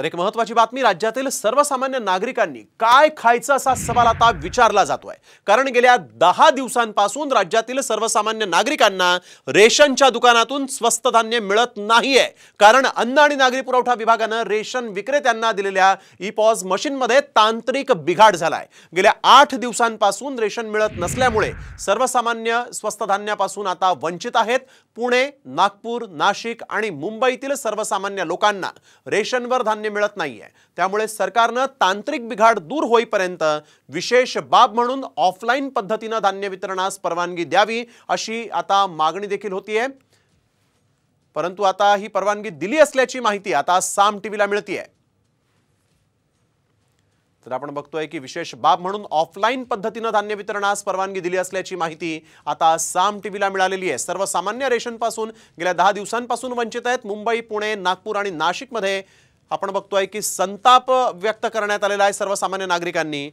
तर एक महत्वाची बातमी राज्यातील सर्वसामान्य नागरिकांनी काय खायचं असा सवाल आता विचारला जातोय कारण गेल्या दहा दिवसांपासून राज्यातील सर्वसामान्य नागरिकांना रेशनच्या दुकानातून स्वस्त धान्य मिळत नाहीये कारण अन्न आणि नागरी पुरवठा विभागानं रेशन विक्रेत्यांना दिलेल्या ई पॉज मशीनमध्ये तांत्रिक बिघाड झालाय गेल्या आठ दिवसांपासून रेशन मिळत नसल्यामुळे सर्वसामान्य स्वस्त धान्यापासून आता वंचित आहेत पुणे नागपूर नाशिक आणि मुंबईतील सर्वसामान्य लोकांना रेशनवर धान्य मिळत नाहीये त्यामुळे सरकारनं तांत्रिक बिघाड दूर होईपर्यंत विशेष बाब म्हणून ऑफलाईन पद्धतीनं धान्य वितरणास परवानगी द्यावी अशी आता मागणी देखील होतीये परंतु आता ही परवानगी दिली असल्याची माहिती आता साम टीव्हीला मिळतीये तर आपण बघतोय की विशेष बाब म्हणून ऑफलाईन पद्धतीनं धान्य वितरणास परवानगी दिली असल्याची माहिती आता साम टीव्हीला मिळालेली आहे सर्वसामान्य रेशनपासून गेल्या दहा दिवसांपासून वंचित आहेत मुंबई पुणे नागपूर आणि नाशिकमध्ये आपण बघतोय की संताप व्यक्त करण्यात आलेला आहे सर्वसामान्य नागरिकांनी